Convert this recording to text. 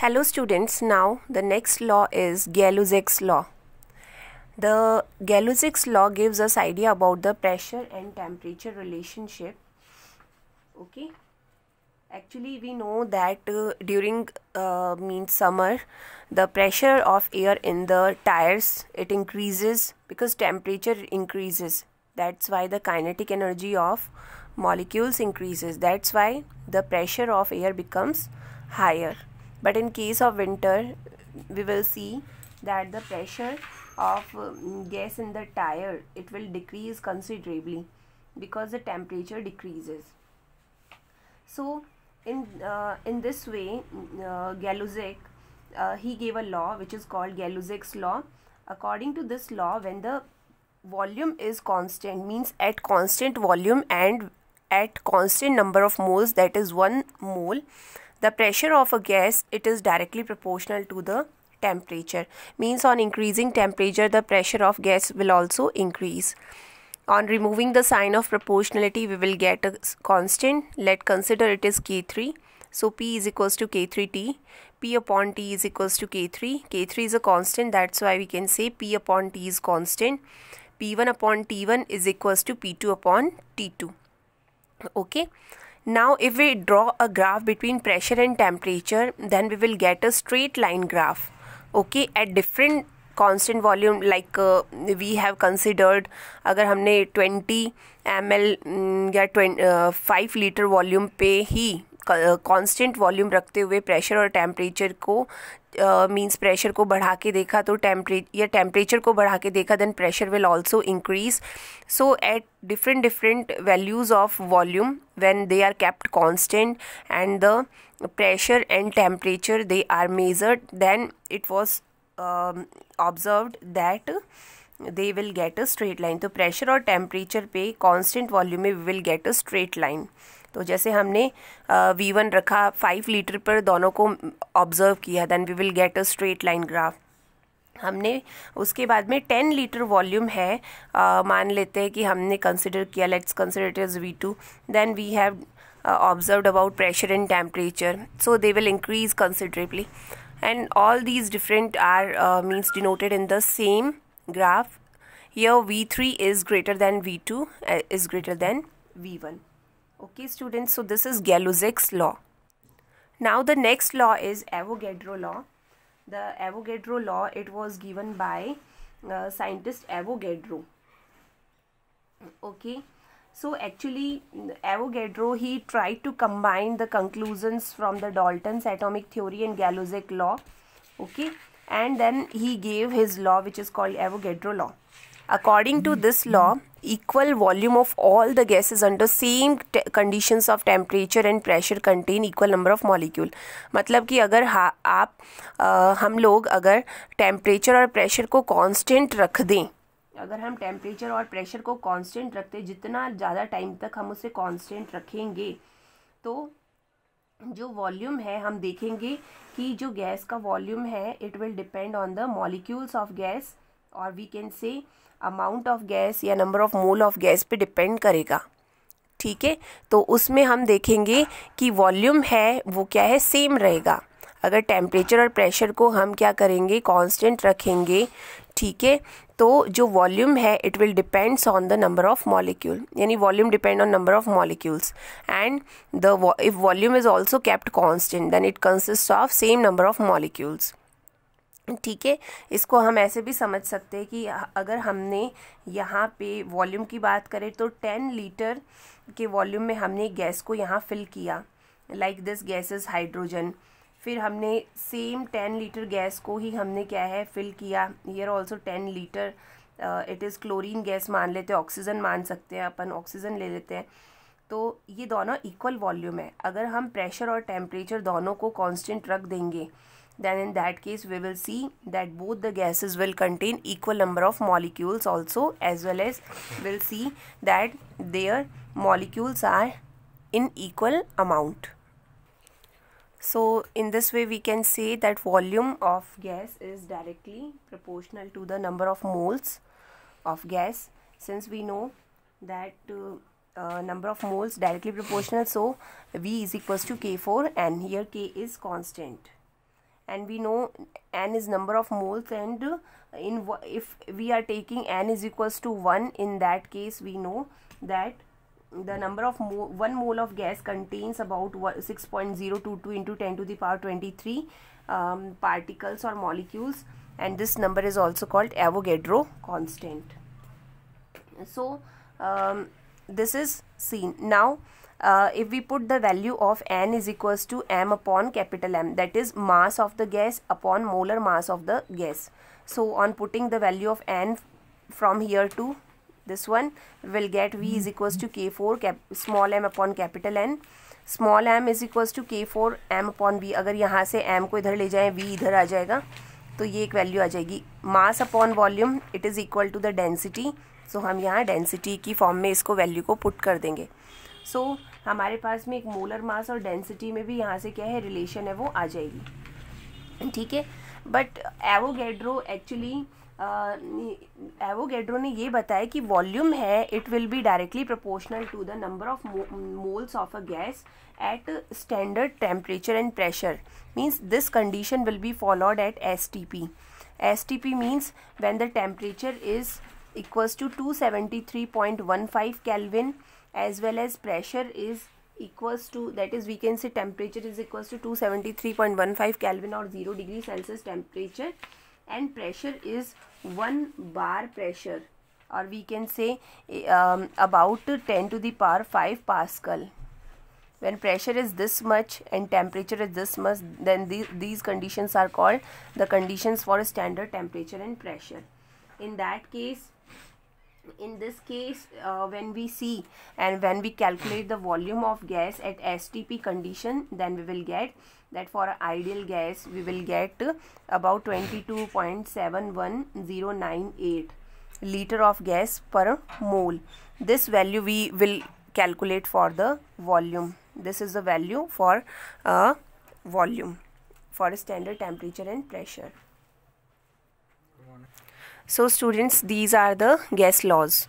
Hello students, now the next law is Galusik's law. The Galusik's law gives us idea about the pressure and temperature relationship. Okay. Actually, we know that uh, during uh, means summer, the pressure of air in the tires, it increases because temperature increases. That's why the kinetic energy of molecules increases. That's why the pressure of air becomes higher but in case of winter we will see that the pressure of um, gas in the tire it will decrease considerably because the temperature decreases so in uh, in this way mm, uh, uh, he gave a law which is called galuzek's law according to this law when the volume is constant means at constant volume and at constant number of moles that is 1 mole the pressure of a gas it is directly proportional to the temperature means on increasing temperature the pressure of gas will also increase on removing the sign of proportionality we will get a constant let consider it is k3 so p is equals to k3t p upon t is equals to k3 k3 is a constant that's why we can say p upon t is constant p1 upon t1 is equals to p2 upon t2 okay Now if we draw a graph between pressure and temperature then we will get a straight line graph okay at different constant volume like uh, we have considered अगर हमने 20 ml या 5 liter volume पे ही constant volume रखते हुए pressure और temperature को means uh, pressure को बढ़ा के देखा तो टेम्परे या टेम्परेचर को बढ़ा के देखा then pressure will also increase so at different different values of volume when they are kept constant and the pressure and temperature they are measured then it was observed that they will get a straight line तो pressure और temperature पे constant volume में we will get a straight line तो जैसे हमने V one रखा five litre पर दोनों को ऑब्जर्व किया then we will get a straight line graph हमने उसके बाद में टेन लीटर वॉल्यूम है आ, मान लेते हैं कि हमने कंसिडर किया let's consider it is V two then we have observe about pressure and temperature so they will increase considerably and all these different are means denoted in the same graph three is greater than V two is greater than V one Okay students, so this is Galuzek's law. Now the next law is Avogadro law. The Avogadro law, it was given by uh, scientist Avogadro. Okay, so actually Avogadro, he tried to combine the conclusions from the Dalton's atomic theory and Galuzek law. Okay, and then he gave his law which is called Avogadro law. According to this law, equal volume of all the gases under same conditions of temperature and pressure contain equal number of molecule मतलब कि अगर हा आप आ, हम लोग अगर temperature और pressure को कॉन्स्टेंट रख दें अगर हम टेम्परेचर और प्रेशर को कॉन्स्टेंट रखते जितना ज़्यादा टाइम तक हम उसे कांस्टेंट रखेंगे तो जो वॉल्यूम है हम देखेंगे कि जो गैस का वॉल्यूम है it will depend on the molecules of gas और we can say amount of gas या number of mole of gas पे डिपेंड करेगा ठीक है तो उसमें हम देखेंगे कि वॉल्यूम है वो क्या है सेम रहेगा अगर टेम्परेचर और प्रेशर को हम क्या करेंगे कांस्टेंट रखेंगे ठीक है तो जो वॉल्यूम है it will depends on the number of molecule यानी volume depend on number of molecules and the if volume is also kept constant then it consist of same number of molecules ठीक है इसको हम ऐसे भी समझ सकते हैं कि अगर हमने यहाँ पे वॉल्यूम की बात करें तो टेन लीटर के वॉल्यूम में हमने गैस को यहाँ फिल किया like this gas is hydrogen फिर हमने सेम टेन लीटर गैस को ही हमने क्या है फिल किया here also ten litre it is chlorine gas मान लेते हैं ऑक्सीजन मान सकते हैं अपन ऑक्सीजन ले लेते हैं तो ये दोनों इक्वल वॉल्यूम है अगर हम प्रेशर और टेम्परेचर दोनों को कॉन्स्टेंट रख देंगे then in that case we will see that both the gases will contain equal number of molecules also as well as we'll see that their molecules are in equal amount so in this way we can say that volume of gas is directly proportional to the number of moles of gas since we know that uh, uh, number of moles directly proportional so V is equals to K4 and here K is constant and we know n is number of moles and in if we are taking n is equals to 1 in that case we know that the number of mo 1 mole of gas contains about 6.022 into 10 to the power 23 um, particles or molecules and this number is also called Avogadro constant. So um, this is seen. Now uh, if we put the value of n is equals to m upon capital M that is mass of the gas upon molar mass of the gas. So on putting the value of n from here to this one we will get V is equals to K4 cap, small m upon capital N small m is equals to K4 m upon V agar yahan se m ko idhar le jaye V इधर आ जाएगा तो ये एक value आ जाएगी mass upon volume it is equal to the density सो हम यहाँ डेंसिटी की फॉर्म में इसको वैल्यू को पुट कर देंगे सो so, हमारे पास में एक मोलर मास और डेंसिटी में भी यहाँ से क्या है रिलेशन है वो आ जाएगी ठीक है बट एवोगेड्रो एक्चुअली एवोगेड्रो ने ये बताया कि वॉल्यूम है it will be directly proportional to the number of moles of a gas at standard temperature and pressure means this condition will be followed at S T P S T P means when the temperature is equals to two seventy three point one five kelvin as well as pressure is equals to that is we can say temperature is equals to 273.15 Kelvin or 0 degree Celsius temperature and pressure is 1 bar pressure or we can say um, about 10 to the power 5 Pascal. When pressure is this much and temperature is this much then these conditions are called the conditions for standard temperature and pressure. In that case in this case uh, when we see and when we calculate the volume of gas at STP condition then we will get that for ideal gas we will get about 22.71098 liter of gas per mole this value we will calculate for the volume this is the value for uh, volume for standard temperature and pressure so students, these are the gas laws.